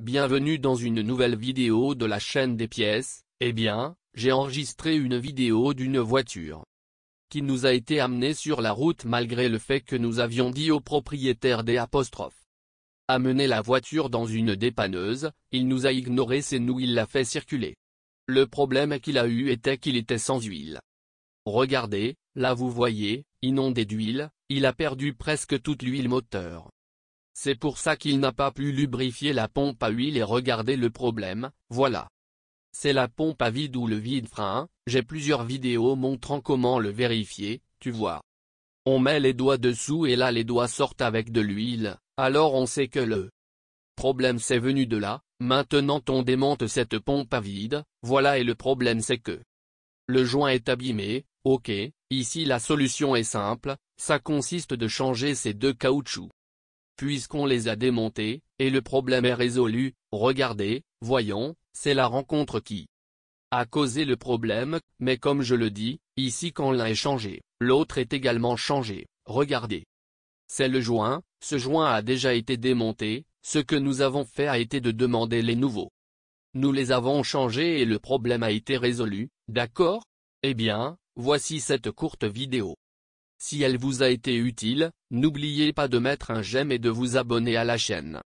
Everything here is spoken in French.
Bienvenue dans une nouvelle vidéo de la chaîne des pièces, eh bien, j'ai enregistré une vidéo d'une voiture qui nous a été amenée sur la route malgré le fait que nous avions dit au propriétaire des apostrophes. Amener la voiture dans une dépanneuse, il nous a ignoré c'est nous il l'a fait circuler. Le problème qu'il a eu était qu'il était sans huile. Regardez, là vous voyez, inondé d'huile, il a perdu presque toute l'huile moteur. C'est pour ça qu'il n'a pas pu lubrifier la pompe à huile et regarder le problème, voilà. C'est la pompe à vide ou le vide-frein, j'ai plusieurs vidéos montrant comment le vérifier, tu vois. On met les doigts dessous et là les doigts sortent avec de l'huile, alors on sait que le problème c'est venu de là, maintenant on démonte cette pompe à vide, voilà et le problème c'est que le joint est abîmé, ok, ici la solution est simple, ça consiste de changer ces deux caoutchoucs puisqu'on les a démontés, et le problème est résolu, regardez, voyons, c'est la rencontre qui a causé le problème, mais comme je le dis, ici quand l'un est changé, l'autre est également changé, regardez. C'est le joint, ce joint a déjà été démonté, ce que nous avons fait a été de demander les nouveaux. Nous les avons changés et le problème a été résolu, d'accord Eh bien, voici cette courte vidéo. Si elle vous a été utile, n'oubliez pas de mettre un j'aime et de vous abonner à la chaîne.